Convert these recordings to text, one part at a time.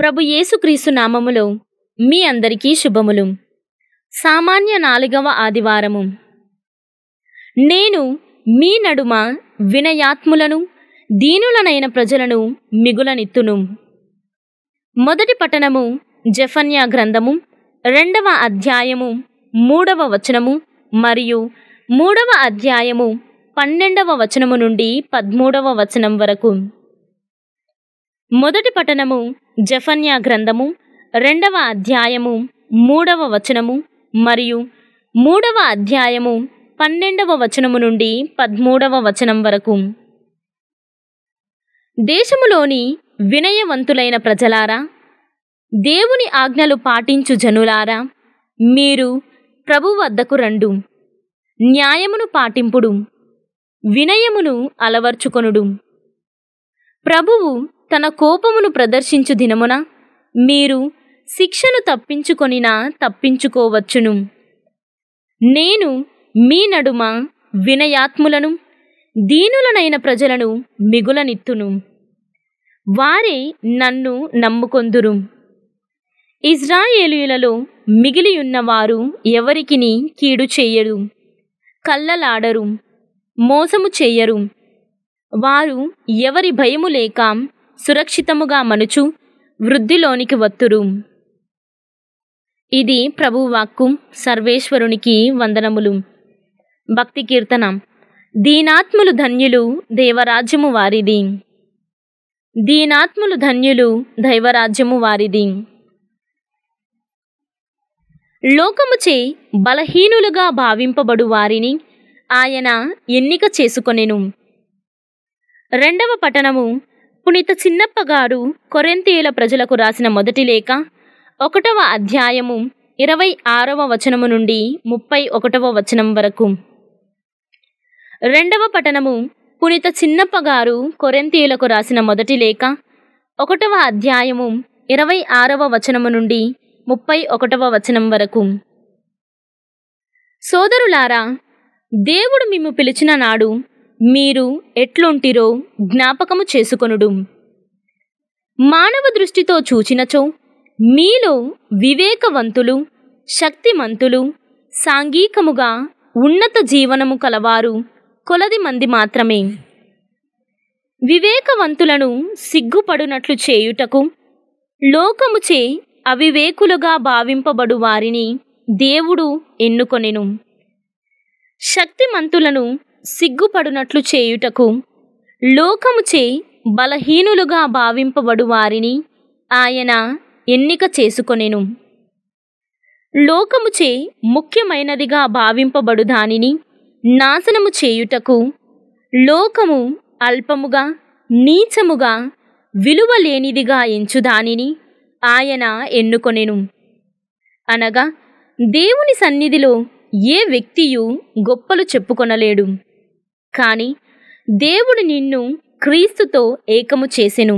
ప్రభు యేసుక్రీసు నామములో మీ అందరికీ శుభములు సామాన్య నాలుగవ ఆదివారము నేను మీ నడుమ వినయాత్ములను దీనులనైన ప్రజలను మిగులనిత్తును మొదటి పట్టణము జఫన్యా గ్రంథము రెండవ అధ్యాయము మూడవ వచనము మరియు మూడవ అధ్యాయము పన్నెండవ వచనము నుండి పద్మూడవ వచనం వరకు మొదటి పట్టణము జఫన్యా గ్రంథము రెండవ అధ్యాయము మూడవ వచనము మరియు మూడవ అధ్యాయము పన్నెండవ వచనము నుండి పదమూడవ వచనం వరకు దేశములోని వినయవంతులైన ప్రజలారా దేవుని ఆజ్ఞలు పాటించు జనులారా మీరు ప్రభు వద్దకు రండు న్యాయమును పాటింపుడు వినయమును అలవర్చుకొనుడు ప్రభువు తన కోపమును ప్రదర్శించు దినమున మీరు శిక్షను తప్పించుకొనినా తప్పించుకోవచ్చును నేను మీ నడుమ వినయాత్ములను దీనులనైన ప్రజలను మిగులనిత్తును వారే నన్ను నమ్ముకొందురు ఇజ్రాయేలీలలో మిగిలియున్నవారు ఎవరికిని కీడు చేయరు కళ్ళలాడరు మోసము చేయరు వారు ఎవరి భయము లేక సురక్షితముగా మనుచు వృద్ధిలోనికి వత్తురు ఇది ప్రభువాక్కు సర్వేశ్వరునికి వందనములు భక్తి కీర్తన దీనాత్ములు ధన్యులు దేవరాజ్యము వారిది దీనాత్ములు ధన్యులు దైవరాజ్యము వారిది లోకముచే బలహీనులుగా భావింపబడు వారిని ఆయన ఎన్నిక చేసుకొనెను రెండవ పట్టణము పునీత చిన్నప్ప గారు కొరెంతీయుల ప్రజలకు రాసిన మొదటి లేఖ ఒకటవ అధ్యాయము ఇరవై ఆరవ వచనము నుండి ముప్పై ఒకటవ వచనం వరకు రెండవ పఠనము పునీత చిన్నప్ప గారు కొరెంతీయులకు రాసిన మొదటి లేఖ ఒకటవ అధ్యాయము ఇరవై ఆరవ వచనము నుండి ముప్పై ఒకటవ వచనం వరకు సోదరులారా దేవుడు మిమ్ము పిలిచిన నాడు మీరు ఎట్లుంటిరో జ్ఞాపకము చేసుకొనుడు మానవ దృష్టితో చూచినచో మీలో వివేకవంతులు శక్తిమంతులు సాంఘికముగా ఉన్నత జీవనము కలవారు కొలది మంది మాత్రమే వివేకవంతులను సిగ్గుపడునట్లు చేయుటకు లోకముచే అవివేకులుగా భావింపబడు వారిని దేవుడు ఎన్నుకొనెను శక్తిమంతులను సిగ్గుపడునట్లు చేయుటకు లోకము చే బలహీనులుగా భావింపబడు వారిని ఆయన ఎన్నిక చేసుకొనెను లోకముచే ముఖ్యమైనదిగా భావింపబడు దానిని నాశనము చేయుటకు లోకము అల్పముగా నీచముగా విలువ లేనిదిగా ఎంచుదానిని ఆయన ఎన్నుకొనెను అనగా దేవుని సన్నిధిలో ఏ వ్యక్తియు గొప్పలు చెప్పుకొనలేడు కానీ దేవుడు నిన్ను క్రీస్తుతో ఏకము చేసెను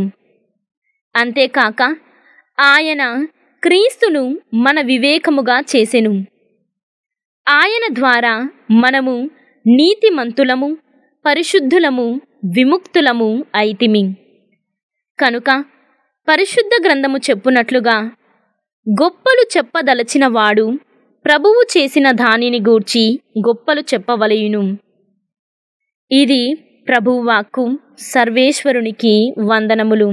అంతేకాక ఆయన క్రీస్తును మన వివేకముగా చేసెను ఆయన ద్వారా మనము నీతిమంతులము పరిశుద్ధులము విముక్తులము అయితిమి కనుక పరిశుద్ధ గ్రంథము చెప్పునట్లుగా గొప్పలు చెప్పదలచిన వాడు ప్రభువు చేసిన దానిని గూర్చి గొప్పలు చెప్పవలయును ఇది ప్రభువాక్కు సర్వేశ్వరునికి వందనములు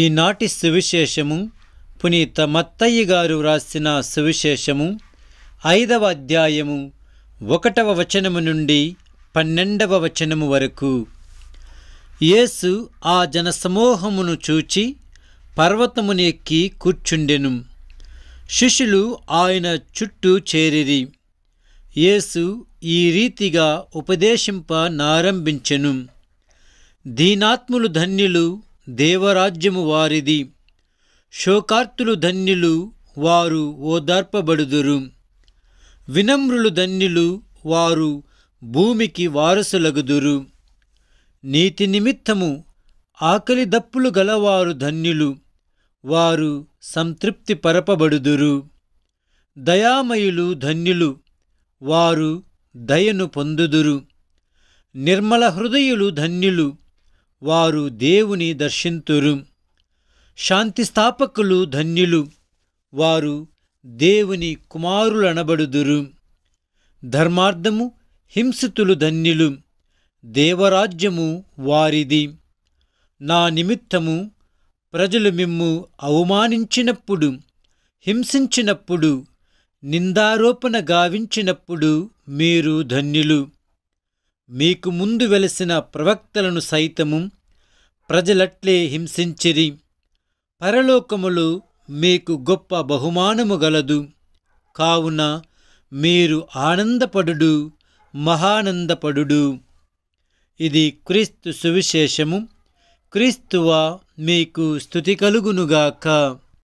ఈనాటి సువిశేషము పునీత మత్తయ్య గారు వ్రాసిన సువిశేషము ఐదవ అధ్యాయము ఒకటవ వచనము నుండి పన్నెండవ వచనము వరకు యేసు ఆ జనసమూహమును చూచి పర్వతమునెక్కి కూర్చుండెను శిష్యులు ఆయన చుట్టూ చేరిరి యేసు ఈ రీతిగా ఉపదేశింప నారంభించెను దీనాత్ములు ధన్యులు దేవరాజ్యము వారిది శోకార్తులు ధన్యులు వారు ఓదార్పబడుదురు వినమ్రులు ధన్యులు వారు భూమికి వారసులగుదురు నీతి నిమిత్తము ఆకలి దప్పులు గలవారు ధన్యులు వారు సంతృప్తి పరపబడుదురు దయామయులు ధన్యులు వారు దయను పొందుదురు నిర్మల హృదయులు ధన్యులు వారు దేవుని దర్శింతురు శాంతి స్థాపకులు ధన్యులు వారు దేవుని కుమారులనబడుదురు ధర్మార్థము హింసితులు ధన్యులు దేవరాజ్యము వారిది నా నిమిత్తము ప్రజలు మిమ్ము అవమానించినప్పుడు హింసించినప్పుడు నిందారోపణ గావించినప్పుడు మీరు ధన్యులు మీకు ముందు వెలసిన ప్రవక్తలను సైతము ప్రజలట్లే హింసించిరి పరలోకములు మీకు గొప్ప బహుమానము గలదు కావున మీరు ఆనందపడు మహానందపడు ఇది క్రీస్తు సువిశేషము క్రీస్తువా మీకు స్థుతి కలుగునుగాక